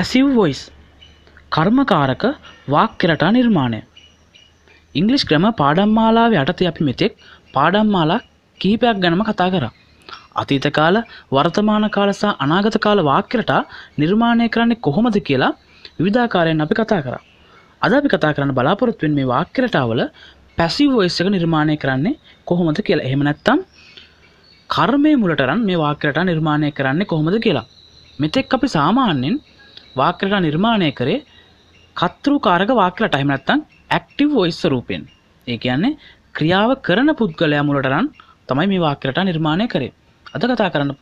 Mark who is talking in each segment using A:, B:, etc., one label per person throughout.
A: Passive voice කර්මකාරක වාක්‍යරටා නිර්මාණය English ක්‍රම පාඩම් මාලාව යටතේ අපි මෙතෙක් පාඩම් මාලා කිහිපයක් ගැනම කතා කරා. අතීත කාල, වර්තමාන කාල සහ අනාගත කාල වාක්‍ය රටා නිර්මාණය කරන්නේ කොහොමද කියලා විවිධාකාරයෙන් අපි කතා කරා. අද අපි කතා කරන්න බලාපොරොත්තු වෙන මේ වාක්‍ය රටාවල පැසිව් වොයිස් එක නිර්මාණය කරන්නේ කොහොමද කියලා. එහෙම නැත්නම් කර්මයේ මුලට රන් මේ වාක්‍ය රටා නිර්මාණය කරන්නේ කොහොමද කියලා. මෙතෙක් අපි සාමාන්‍යයෙන් වාක්‍යලා නිර්මාණය කරේ කතෘකාරක වාක්‍යලට එහෙම නැත්නම් ඇක්ටිව් වොයිස් ස්වරූපෙන්. ඒ කියන්නේ ක්‍රියාව කරන පුද්ගලයා මුලට නම් තමයි මේ වාක්‍යලට නිර්මාණය කරේ. අද කතා කරන්න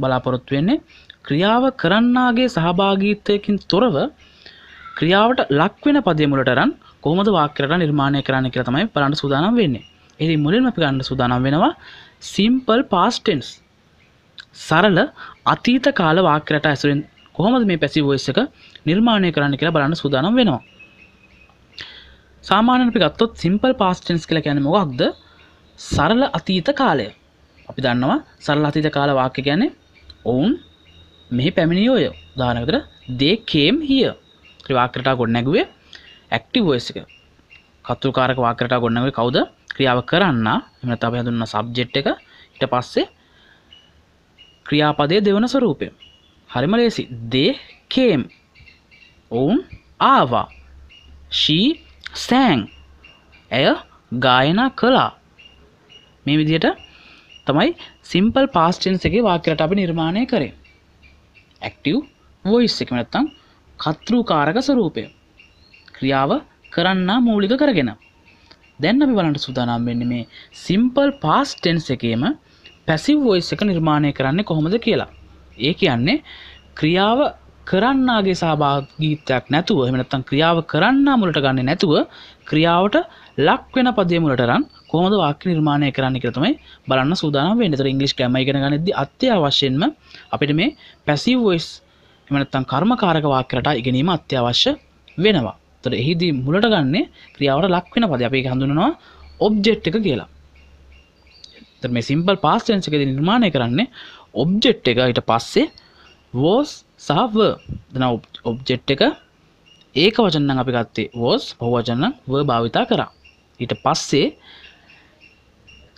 A: බලාපොරොත්තු වෙන්නේ ක්‍රියාව කරන්නාගේ සහභාගීත්වයකින් තොරව ක්‍රියාවට ලක්වෙන පදේ මුලට අරන් කොහොමද වාක්‍යරට නිර්මාණය කරන්න කියලා තමයි බලන්න සූදානම් වෙන්නේ. ඉතින් මුලින්ම අපි ගන්න සූදානම් වෙනවා simple past tense. සරල අතීත කාල වාක්‍යරට ඇසුරෙන් කොහොමද මේ පැසිව් වොයිස් එක නිර්මාණය කරන්න කියලා බලන්න සූදානම් වෙනවා සාමාන්‍යයෙන් අපි ගත්තොත් සිම්පල් පාස්ට් ටෙන්ස් කියලා කියන්නේ මොකක්ද සරල අතීත කාලය අපි දන්නවා සරල අතීත කාල වාක්‍ය කියන්නේ ඔවුන් මෙහි පැමිණියෝය උදාහරණයකට they came here ක්‍රියාකරට ගොඩනැගුවේ active voice එක කතුකාරක වාක්‍යරට ගොඩනැගුවේ කවුද ක්‍රියාව කරන්න එහෙම නැත්නම් අපි හඳුන්වන subject එක ඊට පස්සේ ක්‍රියාපදයේ දෙවන ස්වරූපය හරිම ලේසි they came ඔවුන් ආවා she sang ඇය ගායනා කළා මේ විදිහට තමයි සිම්පල් past tense එකේ වාක්‍යයට අපි නිර්මාණය කරේ active voice එක නැත්තම් කර්තෘකාරක ස්වරූපය ක්‍රියාව කරන්න මූලික කරගෙන දැන් අපි බලන්න සූදානම් වෙන්නේ මේ සිම්පල් past tense එකේම passive voice එක නිර්මාණය කරන්නේ කොහොමද කියලා ඒ කියන්නේ ක්‍රියාව කරන්නාගේ සහභාගීත්වයක් නැතුව එහෙම නැත්නම් ක්‍රියාව කරන්නා මුලට ගන්නෙ නැතුව ක්‍රියාවට ලක් වෙන පදේ මුලට රන් කොහොමද වාක්‍ය නිර්මාණය කරන්න කියලා තමයි බලන්න සූදානම් වෙන්නේ. ඒතර ඉංග්‍රීසි ග්‍රැමර් ඉගෙන ගන්නදී අත්‍යවශ්‍යයෙන්ම අපිට මේ පැසිව් වොයිස් එහෙම නැත්නම් කර්මකාරක වාක්‍ය රටා ඉගෙනීම අත්‍යවශ්‍ය වෙනවා. ඒතර එහිදී මුලට ගන්නෙ ක්‍රියාවට ලක් වෙන පදේ. අපි ඒක හඳුන්වනවා ඔබ්ජෙක්ට් එක කියලා. ඒතර මේ සිම්පල් පාස්ට් ටෙන්ස් එකේදී නිර්මාණය කරන්නේ ඔබ්ජෙට් එක ඊට පස්සේ වෝස් සහව දන ඔබ්ජෙට් එක ඒක වචනනම් අපි ගත්තේ වෝස් පහවචනනම් ව භාවිතා කරා ඊට පස්සේ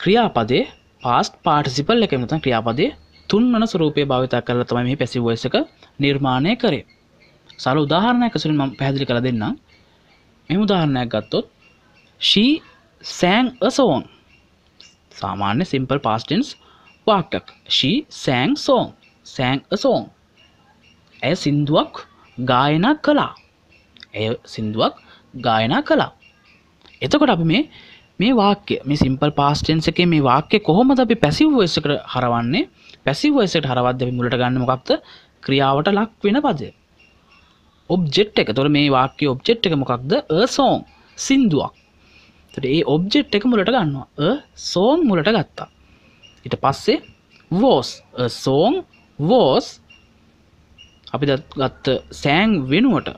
A: ක්‍රියාපදේ පාස්ට පාටිසිපල් එක නතන් ක්‍රියාපදේ තුන්වන ස්වරූපය භාවිතා කරලා තමයි මේ පැසිව් වොයිස් එක නිර්මාණය කරේ සරල උදාහරණයක් අසුරින් මම පැහැදිලි කරලා දෙන්නම් මෙම උදාහරණයක් ගත්තොත් she sang a song සාමාන්‍ය simple past tense පාටක්. she sang song. sang a song. ඇය සින්දුවක් ගායනා කළා. ඇය සින්දුවක් ගායනා කළා. එතකොට අපි මේ මේ වාක්‍ය මේ සිම්පල් past tense එකේ මේ වාක්‍ය කොහොමද අපි passive voice එකට හරවන්නේ? passive voice එකට හරවද්දී අපි මුලට ගන්න මොකක්ද? ක්‍රියාවට ලක් වෙන පදය. ඔබ්ජෙක්ට් එක. එතකොට මේ වාක්‍යයේ ඔබ්ජෙක්ට් එක මොකක්ද? a song. සින්දුවක්. එතකොට ඒ ඔබ්ජෙක්ට් එක මුලට ගන්නවා. a song මුලට ගත්තා. ඊට පස්සේ was a song was අපි ගත්ත sang වෙනුවට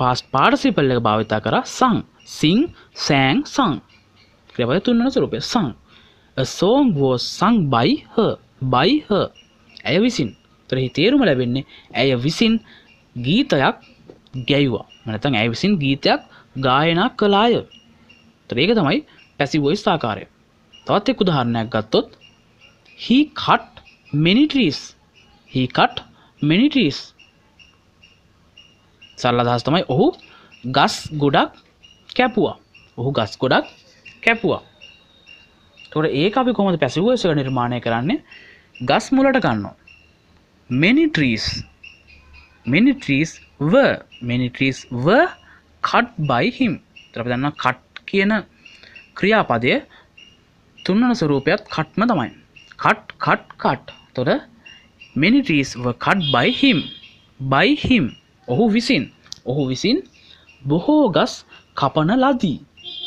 A: past participle එක භාවිතා කරා sung sing sang sung ක්‍රියාපද තුන්වන ස්වරූපය sung a song was sung by her by her ඇය විසින් ඒතර හි තේරුම ලැබෙන්නේ ඇය විසින් ගීතයක් ගැයුවා නැත්නම් ඇය විසින් ගීතයක් ගායනා කළාය ඒතර ඒක තමයි පැසිව් වොයිස් ආකාරය තවත් එක් උදාහරණයක් ගත්තොත් he cut many trees he cut many trees සරල අදහස් තමයි ඔහු ගස් ගොඩක් කැපුවා ඔහු ගස් ගොඩක් කැපුවා තොට ඒ අපි කොමද පැසිවසක නිර්මාණය කරන්නේ ගස් මුලට ගන්නවා many trees many trees were many trees were cut by him තර දන්න කට් කියන ක්‍රියාපදය තුන්වන ස්වරූපයත් කට්ම තමයි කට් කට් කට් තොර මිනිටීස් කට් බයිහිම් බයිහිම් ඔහු විසින් ඔහු විසින් බොහෝ ගස් කපන ලදී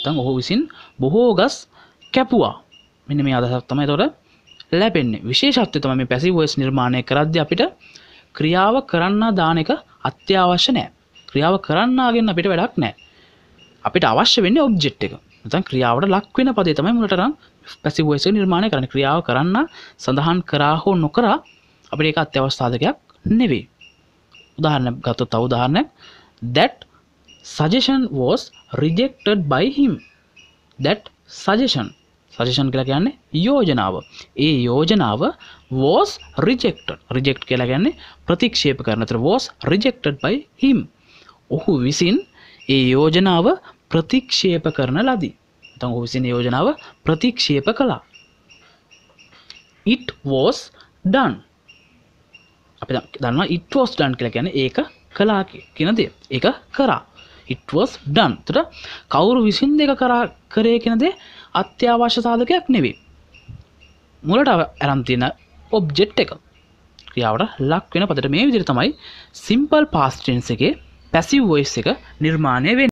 A: තන් ඔහු විසින් බොහෝ ගස් කැපුවා මෙන මේ අදසක් තමයි තොර ලැබෙන්නේ විශේෂත්ව තම මේ පැසිවස් නිර්මාණය කරද්‍ය අපිට ක්‍රියාව කරන්න දාන එක අත්‍යවශ්‍ය නෑ ක්‍රියාව කරන්නාගෙන් අපිට වැඩක් නෑ අපිට අවශ්‍ය වෙන්නේ ඔබ්ජෙට් එක නැතන් ක්‍රියාවට ලක්වෙන පදේ තමයි මුලටරම් පැසි වස නිර්මාණය කරන ක්‍රියාව කරන්න සඳහන් කරා හෝ නොකරා අපට ඒක අත්‍යවස්ථාධකයක් නෙවෙයි උදාහරණ ගත තවදාහරණ that suggestion was rejected by him that suggestion suggestion කියලා කියන්නේ යෝජනාව ඒ යෝජනාව was rejected reject කියලා කියන්නේ ප්‍රතික්ෂේප කරනතර was rejected by him ඔහු විසින් ඒ යෝජනාව ප්‍රතික්ෂේප කරන ලදී නැත්තම් ඔහුසින යෝජනාව ප්‍රතික්ෂේප කළා it was done අපි දන්නවා it was done කියලා කියන්නේ ඒක කළා කියන දේ. ඒක කරා. it was done. එතකොට කවුරු විසින් දෙක කරා කරේ කියන දේ අත්‍යවශ්‍ය සාධකයක් නෙවෙයි. මුලට අරන් තියෙන object එක. ක්‍රියාවට ලක් වෙන පදට මේ විදිහට තමයි simple past tense එකේ passive voice එක නිර්මාණය වෙන්නේ.